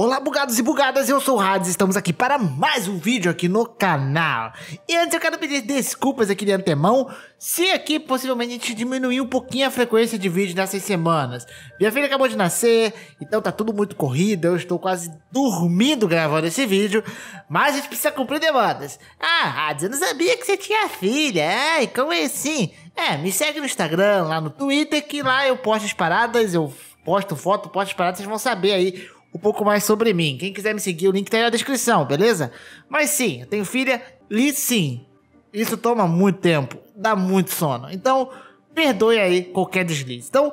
Olá bugados e bugadas, eu sou o Hades, estamos aqui para mais um vídeo aqui no canal. E antes eu quero pedir desculpas aqui de antemão, se aqui possivelmente a gente diminuiu um pouquinho a frequência de vídeo nessas semanas. Minha filha acabou de nascer, então tá tudo muito corrido, eu estou quase dormindo gravando esse vídeo, mas a gente precisa cumprir demandas. Ah, Hades, eu não sabia que você tinha filha, ai, é, como é assim? É, me segue no Instagram, lá no Twitter, que lá eu posto as paradas, eu posto foto, posto as paradas, vocês vão saber aí um pouco mais sobre mim. Quem quiser me seguir, o link tá aí na descrição, beleza? Mas sim, eu tenho filha, li sim. Isso toma muito tempo, dá muito sono. Então, perdoe aí qualquer deslize. Então,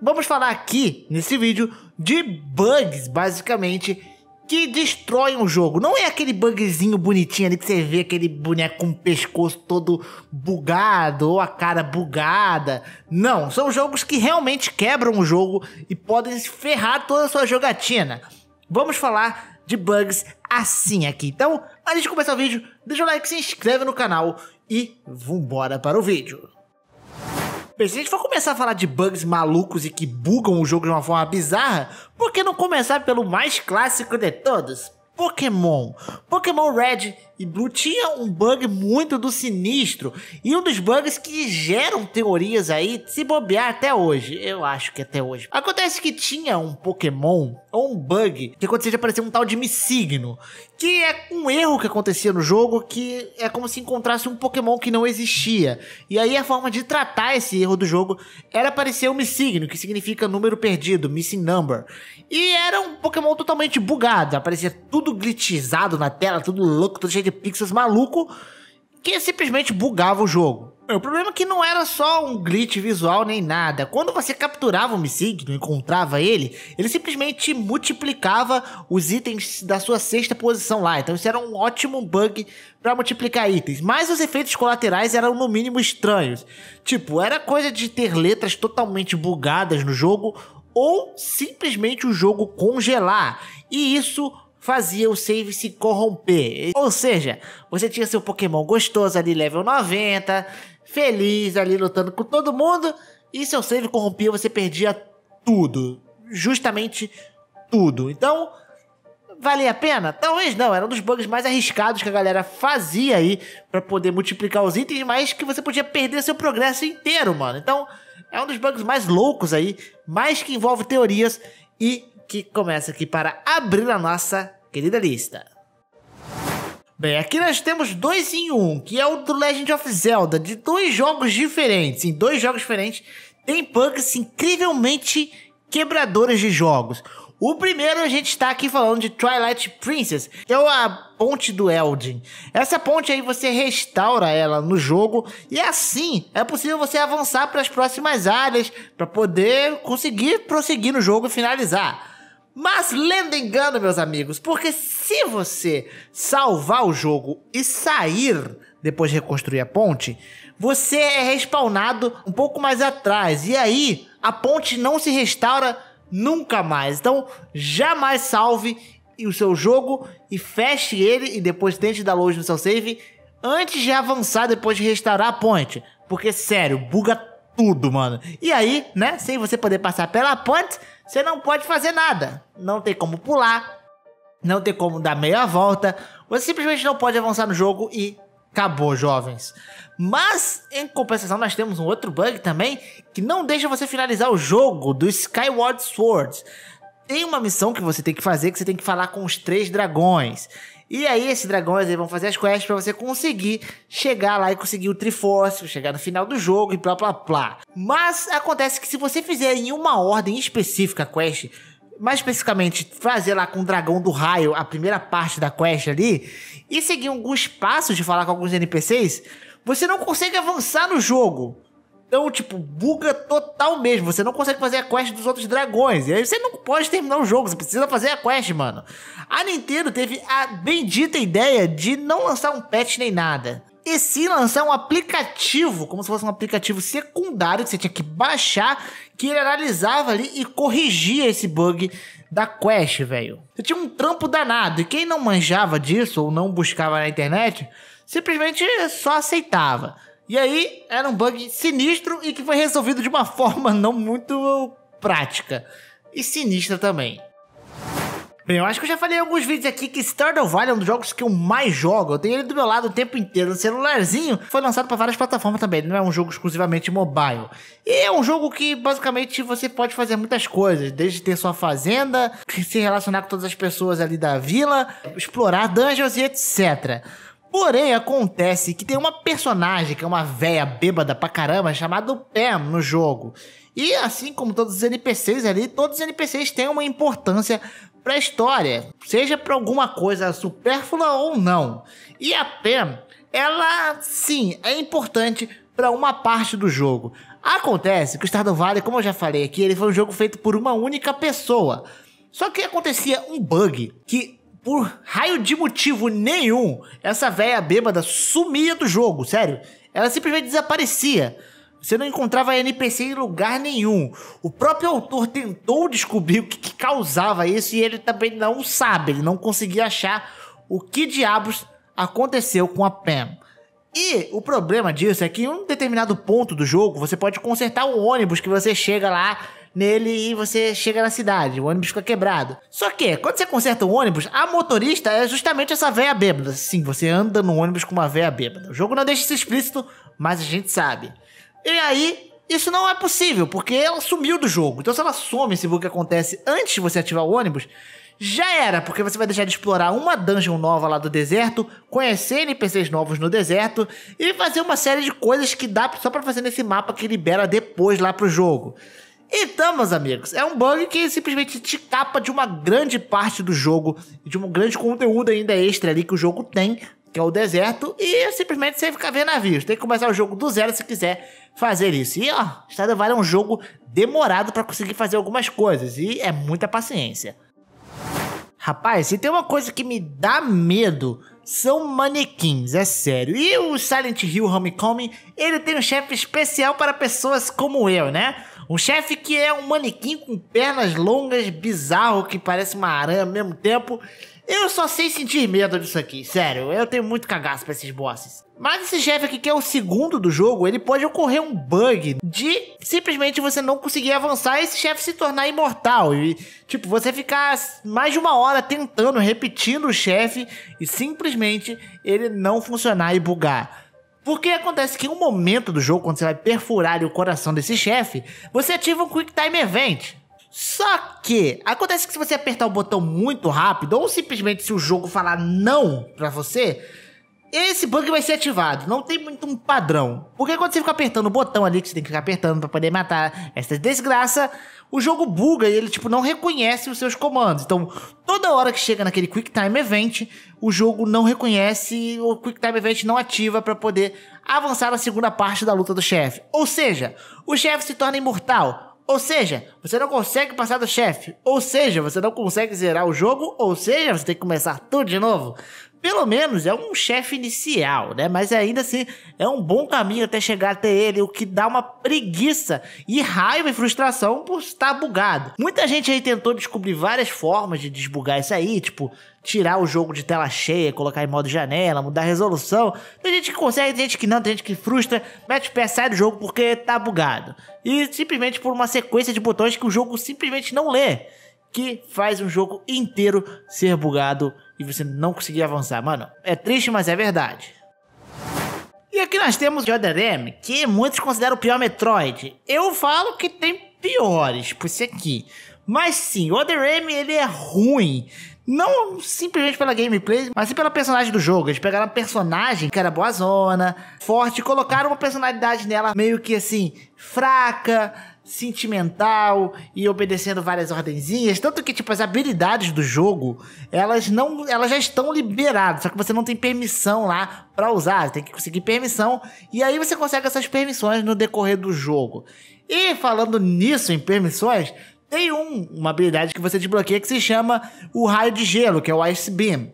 vamos falar aqui nesse vídeo de bugs, basicamente que destrói um jogo. Não é aquele bugzinho bonitinho ali que você vê aquele boneco com o pescoço todo bugado ou a cara bugada. Não, são jogos que realmente quebram o jogo e podem ferrar toda a sua jogatina. Vamos falar de bugs assim aqui. Então, antes de começar o vídeo, deixa o like, se inscreve no canal e vambora para o vídeo. Porque se a gente for começar a falar de bugs malucos e que bugam o jogo de uma forma bizarra, por que não começar pelo mais clássico de todos? Pokémon. Pokémon Red e Blue tinha um bug muito do sinistro. E um dos bugs que geram teorias aí, se bobear até hoje. Eu acho que até hoje. Acontece que tinha um Pokémon, ou um bug, que acontecia de aparecer um tal de Missigno. Que é um erro que acontecia no jogo, que é como se encontrasse um Pokémon que não existia. E aí a forma de tratar esse erro do jogo era aparecer o Missigno, que significa número perdido, Missing Number. E era um Pokémon totalmente bugado. Aparecia tudo glitchizado na tela, tudo louco, tudo cheio de pixels maluco que simplesmente bugava o jogo. O problema é que não era só um glitch visual nem nada. Quando você capturava o Missigno, encontrava ele, ele simplesmente multiplicava os itens da sua sexta posição lá. Então isso era um ótimo bug para multiplicar itens. Mas os efeitos colaterais eram no mínimo estranhos. Tipo, era coisa de ter letras totalmente bugadas no jogo ou simplesmente o jogo congelar. E isso fazia o save se corromper. Ou seja, você tinha seu Pokémon gostoso ali, level 90, feliz ali lutando com todo mundo, e seu save corrompia, você perdia tudo. Justamente tudo. Então, valia a pena? Talvez não, era um dos bugs mais arriscados que a galera fazia aí para poder multiplicar os itens, mas que você podia perder seu progresso inteiro, mano. Então, é um dos bugs mais loucos aí, mais que envolve teorias e que começa aqui para abrir a nossa querida lista. Bem, aqui nós temos dois em um, que é o do Legend of Zelda, de dois jogos diferentes. Em dois jogos diferentes, tem bugs incrivelmente quebradores de jogos. O primeiro a gente está aqui falando de Twilight Princess, que é a ponte do Elden. Essa ponte aí você restaura ela no jogo e assim é possível você avançar para as próximas áreas para poder conseguir prosseguir no jogo e finalizar. Mas lendo engano meus amigos, porque se você salvar o jogo e sair depois de reconstruir a ponte, você é respawnado um pouco mais atrás. E aí a ponte não se restaura nunca mais. Então, jamais salve o seu jogo e feche ele e depois tente dar load no seu save antes de avançar depois de restaurar a ponte. Porque sério, buga tudo, mano. E aí, né, sem você poder passar pela ponte, você não pode fazer nada. Não tem como pular, não tem como dar meia volta. Você simplesmente não pode avançar no jogo e acabou, jovens. Mas, em compensação, nós temos um outro bug também que não deixa você finalizar o jogo do Skyward Sword. Tem uma missão que você tem que fazer que você tem que falar com os três dragões. E aí esses dragões vão fazer as quests para você conseguir chegar lá e conseguir o Triforce, chegar no final do jogo e blá blá blá. Mas acontece que se você fizer em uma ordem específica a quest, mais especificamente fazer lá com o dragão do raio a primeira parte da quest ali e seguir alguns passos de falar com alguns NPCs, você não consegue avançar no jogo. Então, tipo, buga total mesmo. Você não consegue fazer a quest dos outros dragões. E aí você não pode terminar o jogo. Você precisa fazer a quest, mano. A Nintendo teve a bendita ideia de não lançar um patch nem nada. E sim lançar um aplicativo, como se fosse um aplicativo secundário que você tinha que baixar, que ele analisava ali e corrigia esse bug da Quest, velho. Você tinha um trampo danado. E quem não manjava disso ou não buscava na internet, simplesmente só aceitava. E aí, era um bug sinistro e que foi resolvido de uma forma não muito prática. E sinistra também. Bem, eu acho que eu já falei em alguns vídeos aqui que Stardew Valley é um dos jogos que eu mais jogo. Eu tenho ele do meu lado o tempo inteiro no celularzinho. Foi lançado para várias plataformas também, não é um jogo exclusivamente mobile. E é um jogo que basicamente você pode fazer muitas coisas, desde ter sua fazenda, se relacionar com todas as pessoas ali da vila, explorar dungeons e etc. Porém, acontece que tem uma personagem que é uma véia bêbada pra caramba chamada Pam no jogo. E assim como todos os NPCs ali, todos os NPCs têm uma importância pra história, seja pra alguma coisa supérflua ou não. E a Pam, ela sim é importante para uma parte do jogo. Acontece que o Stardew Valley, como eu já falei aqui, ele foi um jogo feito por uma única pessoa. Só que acontecia um bug que por raio de motivo nenhum, essa velha bêbada sumia do jogo, sério. Ela simplesmente desaparecia. Você não encontrava NPC em lugar nenhum. O próprio autor tentou descobrir o que, que causava isso e ele também não sabe, ele não conseguia achar o que diabos aconteceu com a Pam. E o problema disso é que em um determinado ponto do jogo você pode consertar o ônibus que você chega lá nele e você chega na cidade. O ônibus fica quebrado. Só que, quando você conserta o ônibus, a motorista é justamente essa véia bêbada. Sim, você anda no ônibus com uma véia bêbada. O jogo não deixa isso explícito, mas a gente sabe. E aí, isso não é possível, porque ela sumiu do jogo. Então, se ela some, esse bug que acontece antes de você ativar o ônibus, já era, porque você vai deixar de explorar uma dungeon nova lá do deserto, conhecer NPCs novos no deserto e fazer uma série de coisas que dá só para fazer nesse mapa que libera depois lá pro jogo. Então, meus amigos, é um bug que simplesmente te capa de uma grande parte do jogo, de um grande conteúdo ainda extra ali que o jogo tem, que é o deserto, e é simplesmente você fica vendo navios. Tem que começar o jogo do zero se quiser fazer isso. E ó, Estado Vale é um jogo demorado para conseguir fazer algumas coisas, e é muita paciência. Rapaz, se tem uma coisa que me dá medo são manequins, é sério. E o Silent Hill Homecoming, ele tem um chefe especial para pessoas como eu, né? Um chefe que é um manequim com pernas longas, bizarro, que parece uma aranha ao mesmo tempo. Eu só sei sentir medo disso aqui, sério. Eu tenho muito cagaço pra esses bosses. Mas esse chefe aqui, que é o segundo do jogo, ele pode ocorrer um bug de simplesmente você não conseguir avançar e esse chefe se tornar imortal. E, tipo, você ficar mais de uma hora tentando, repetindo o chefe e simplesmente ele não funcionar e bugar. Porque acontece que em um momento do jogo, quando você vai perfurar o coração desse chefe, você ativa um Quick Time Event. Só que acontece que se você apertar o botão muito rápido, ou simplesmente se o jogo falar não pra você, esse bug vai ser ativado, não tem muito um padrão. Porque quando você fica apertando o botão ali, que você tem que ficar apertando para poder matar essa desgraça, o jogo buga e ele tipo não reconhece os seus comandos. Então, toda hora que chega naquele Quick Time Event, o jogo não reconhece, o Quick Time Event não ativa para poder avançar na segunda parte da luta do chefe. Ou seja, o chefe se torna imortal, ou seja, você não consegue passar do chefe. Ou seja, você não consegue zerar o jogo. Ou seja, você tem que começar tudo de novo pelo menos é um chefe inicial, né? Mas ainda assim é um bom caminho até chegar até ele, o que dá uma preguiça e raiva e frustração por estar bugado. Muita gente aí tentou descobrir várias formas de desbugar isso aí, tipo tirar o jogo de tela cheia, colocar em modo janela, mudar a resolução. Tem gente que consegue, tem gente que não, tem gente que frustra, mete o pé, sai do jogo porque tá bugado. E simplesmente por uma sequência de botões que o jogo simplesmente não lê, que faz um jogo inteiro ser bugado e você não conseguir avançar. Mano, é triste, mas é verdade. E aqui nós temos o Other M, que muitos consideram o pior Metroid. Eu falo que tem piores, por isso aqui. Mas sim, o Other M ele é ruim. Não simplesmente pela gameplay, mas sim pela personagem do jogo. Eles pegaram uma personagem que era boa zona, forte, colocaram uma personalidade nela meio que assim, fraca, sentimental e obedecendo várias ordenzinhas, tanto que tipo as habilidades do jogo, elas não, elas já estão liberadas, só que você não tem permissão lá para usar, você tem que conseguir permissão e aí você consegue essas permissões no decorrer do jogo. E falando nisso em permissões, tem um, uma habilidade que você desbloqueia que se chama o raio de gelo, que é o Ice Beam.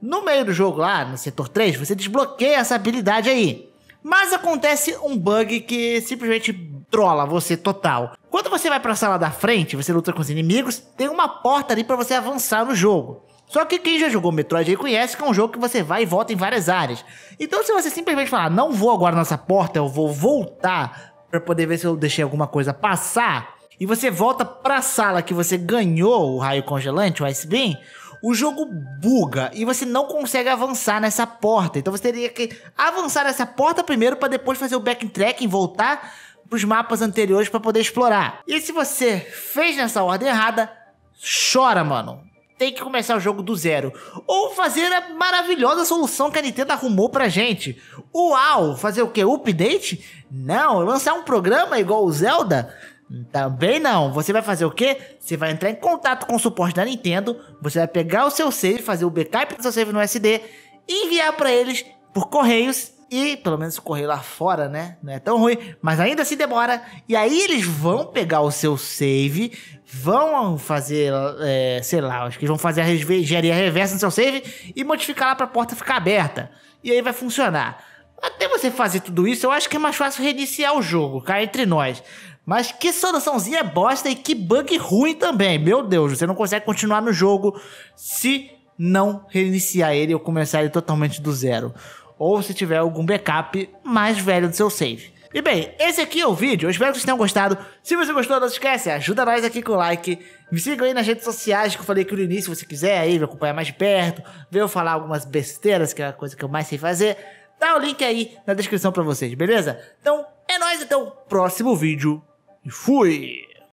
No meio do jogo lá, no setor 3, você desbloqueia essa habilidade aí. Mas acontece um bug que simplesmente trola você total. Quando você vai para a sala da frente, você luta com os inimigos, tem uma porta ali para você avançar no jogo. Só que quem já jogou Metroid aí conhece que é um jogo que você vai e volta em várias áreas. Então se você simplesmente falar, não vou agora nessa porta, eu vou voltar para poder ver se eu deixei alguma coisa passar, e você volta para a sala que você ganhou o raio congelante, o Ice Beam, o jogo buga e você não consegue avançar nessa porta. Então você teria que avançar nessa porta primeiro para depois fazer o backtracking, voltar para os mapas anteriores para poder explorar. E se você fez nessa ordem errada, chora, mano. Tem que começar o jogo do zero. Ou fazer a maravilhosa solução que a Nintendo arrumou pra gente. Uau! Fazer o quê? Update? Não, lançar um programa igual o Zelda? Também não. Você vai fazer o quê? Você vai entrar em contato com o suporte da Nintendo, você vai pegar o seu save, fazer o backup do seu save no SD, enviar para eles por correios e pelo menos o correio lá fora, né? Não é tão ruim, mas ainda se assim demora. E aí eles vão pegar o seu save, vão fazer, é, sei lá, acho que vão fazer a engenharia reversa no seu save e modificar lá para a porta ficar aberta. E aí vai funcionar. Até você fazer tudo isso, eu acho que é mais fácil reiniciar o jogo, cara, entre nós. Mas que soluçãozinha bosta e que bug ruim também. Meu Deus, você não consegue continuar no jogo se não reiniciar ele ou começar ele totalmente do zero. Ou se tiver algum backup mais velho do seu save. E bem, esse aqui é o vídeo. Eu espero que vocês tenham gostado. Se você gostou, não se esquece, ajuda nós aqui com o like. Me siga aí nas redes sociais que eu falei aqui no início, se você quiser aí me acompanhar mais de perto, ver eu falar algumas besteiras, que é a coisa que eu mais sei fazer. Tá o link aí na descrição pra vocês, beleza? Então, é nóis até o próximo vídeo fui!